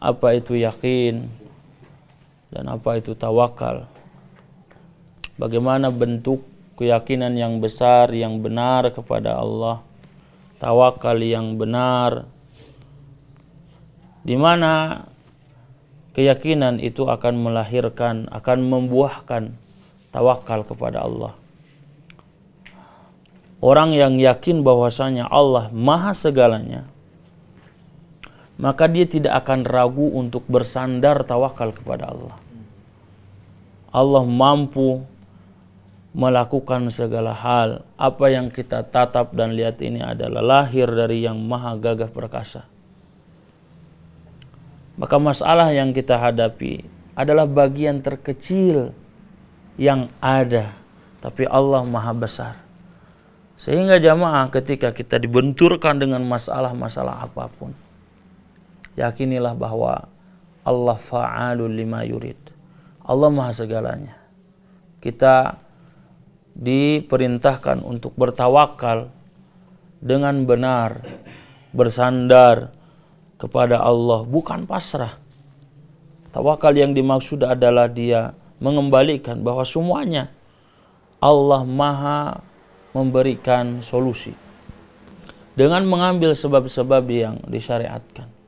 apa itu yakin dan apa itu tawakal. Bagaimana bentuk keyakinan yang besar yang benar kepada Allah, tawakal yang benar. Di mana keyakinan itu akan melahirkan, akan membuahkan tawakal kepada Allah. Orang yang yakin bahwasanya Allah maha segalanya, maka dia tidak akan ragu untuk bersandar tawakal kepada Allah. Allah mampu melakukan segala hal. Apa yang kita tatap dan lihat ini adalah lahir dari yang maha gagah perkasa. Maka masalah yang kita hadapi adalah bagian terkecil yang ada. Tapi Allah maha besar. Sehingga jamaah ketika kita dibenturkan dengan masalah-masalah apapun yakinilah bahwa Allah fa'alul lima yurid. Allah maha segalanya. Kita diperintahkan untuk bertawakal dengan benar, bersandar kepada Allah, bukan pasrah. Tawakal yang dimaksud adalah dia mengembalikan bahwa semuanya Allah maha memberikan solusi dengan mengambil sebab-sebab yang disyariatkan.